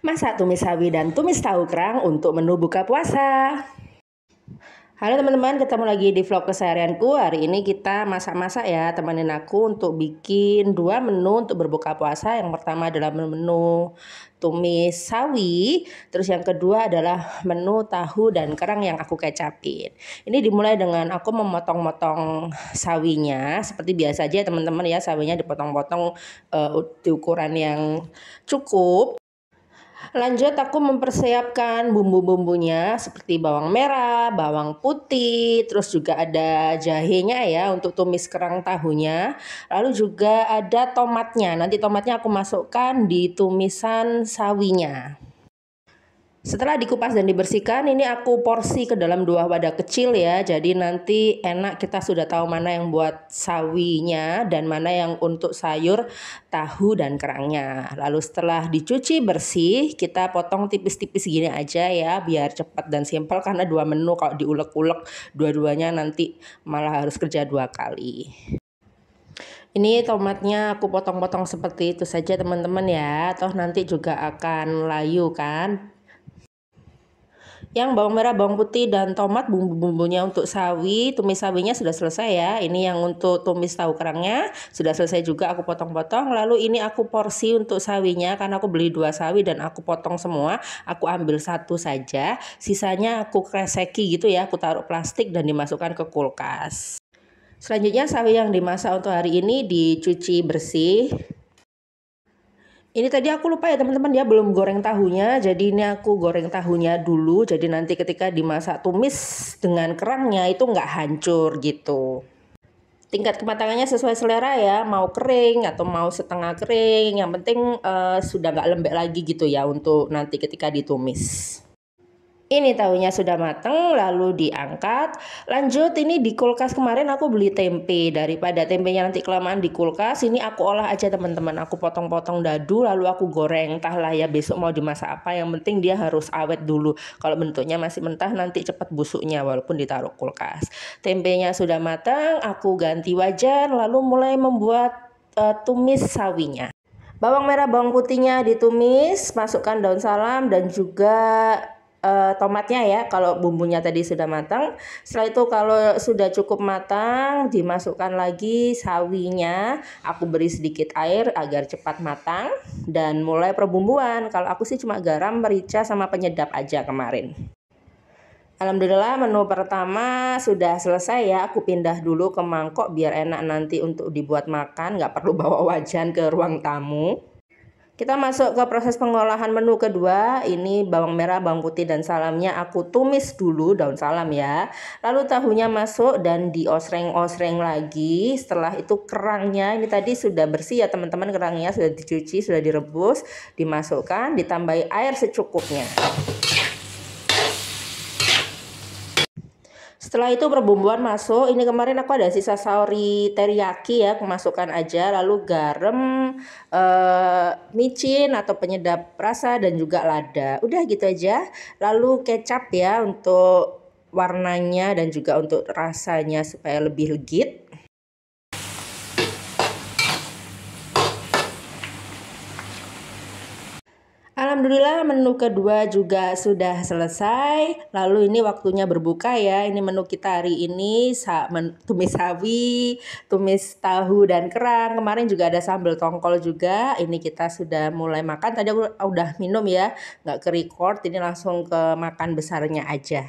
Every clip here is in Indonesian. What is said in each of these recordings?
masak tumis sawi dan tumis tahu kerang untuk menu buka puasa. Halo teman-teman, ketemu lagi di vlog keseharianku. Hari ini kita masak-masak ya, temenin aku untuk bikin dua menu untuk berbuka puasa. Yang pertama adalah menu tumis sawi, terus yang kedua adalah menu tahu dan kerang yang aku kecapin. Ini dimulai dengan aku memotong-motong sawinya, seperti biasa aja ya teman-teman ya, sawinya dipotong-potong uh, di ukuran yang cukup. Lanjut aku mempersiapkan bumbu-bumbunya seperti bawang merah, bawang putih, terus juga ada jahenya ya untuk tumis kerang tahunya. Lalu juga ada tomatnya. Nanti tomatnya aku masukkan di tumisan sawinya. Setelah dikupas dan dibersihkan, ini aku porsi ke dalam dua wadah kecil ya. Jadi nanti enak kita sudah tahu mana yang buat sawinya dan mana yang untuk sayur, tahu dan kerangnya. Lalu setelah dicuci bersih, kita potong tipis-tipis gini aja ya biar cepat dan simpel karena dua menu kalau diulek-ulek dua-duanya nanti malah harus kerja dua kali. Ini tomatnya aku potong-potong seperti itu saja teman-teman ya. Toh nanti juga akan layu kan yang bawang merah, bawang putih, dan tomat bumbu-bumbunya untuk sawi, tumis sawinya sudah selesai ya. Ini yang untuk tumis tahu kerangnya sudah selesai juga aku potong-potong. Lalu ini aku porsi untuk sawinya karena aku beli dua sawi dan aku potong semua. Aku ambil satu saja, sisanya aku kreseki gitu ya. Aku taruh plastik dan dimasukkan ke kulkas. Selanjutnya sawi yang dimasak untuk hari ini dicuci bersih ini tadi aku lupa ya teman-teman ya belum goreng tahunya. Jadi ini aku goreng tahunya dulu. Jadi nanti ketika dimasak tumis dengan kerangnya itu nggak hancur gitu. Tingkat kematangannya sesuai selera ya. Mau kering atau mau setengah kering. Yang penting uh, sudah nggak lembek lagi gitu ya untuk nanti ketika ditumis. Ini tahunya sudah mateng lalu diangkat. Lanjut ini di kulkas kemarin aku beli tempe daripada tempenya nanti kelamaan di kulkas ini aku olah aja teman-teman. Aku potong-potong dadu lalu aku goreng. Entahlah ya besok mau dimasak apa yang penting dia harus awet dulu. Kalau bentuknya masih mentah nanti cepat busuknya walaupun ditaruh kulkas. Tempenya sudah matang, aku ganti wajan lalu mulai membuat uh, tumis sawinya. Bawang merah, bawang putihnya ditumis, masukkan daun salam dan juga uh, tomatnya ya kalau bumbunya tadi sudah matang. Setelah itu kalau sudah cukup matang dimasukkan lagi sawinya. Aku beri sedikit air agar cepat matang dan mulai perbumbuan. Kalau aku sih cuma garam, merica sama penyedap aja kemarin. Alhamdulillah menu pertama sudah selesai ya. Aku pindah dulu ke mangkok biar enak nanti untuk dibuat makan. Gak perlu bawa wajan ke ruang tamu. Kita masuk ke proses pengolahan menu kedua. Ini bawang merah, bawang putih, dan salamnya aku tumis dulu daun salam ya. Lalu tahunya masuk dan diosreng-osreng lagi. Setelah itu kerangnya, ini tadi sudah bersih ya teman-teman kerangnya. Sudah dicuci, sudah direbus, dimasukkan, ditambahi air secukupnya. Setelah itu perbumbuan masuk. Ini kemarin aku ada sisa sauri teriyaki ya, kemasukan aja. Lalu garam, eh, micin atau penyedap rasa dan juga lada. Udah gitu aja. Lalu kecap ya untuk warnanya dan juga untuk rasanya supaya lebih legit. Alhamdulillah menu kedua juga sudah selesai. Lalu ini waktunya berbuka ya. Ini menu kita hari ini sa tumis sawi, tumis tahu dan kerang. Kemarin juga ada sambal tongkol juga. Ini kita sudah mulai makan. Tadi aku udah minum ya, nggak ke record. Ini langsung ke makan besarnya aja.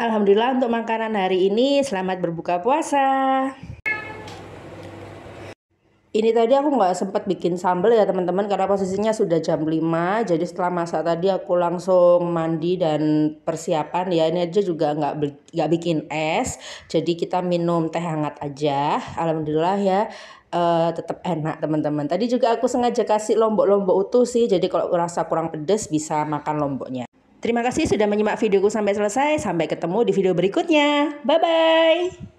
Alhamdulillah untuk makanan hari ini selamat berbuka puasa ini tadi aku nggak sempat bikin sambal ya teman-teman karena posisinya sudah jam 5 jadi setelah masak tadi aku langsung mandi dan persiapan ya ini aja juga nggak nggak bikin es jadi kita minum teh hangat aja alhamdulillah ya uh, eh, tetap enak teman-teman tadi juga aku sengaja kasih lombok-lombok utuh sih jadi kalau rasa kurang pedas bisa makan lomboknya Terima kasih sudah menyimak videoku sampai selesai. Sampai ketemu di video berikutnya. Bye bye.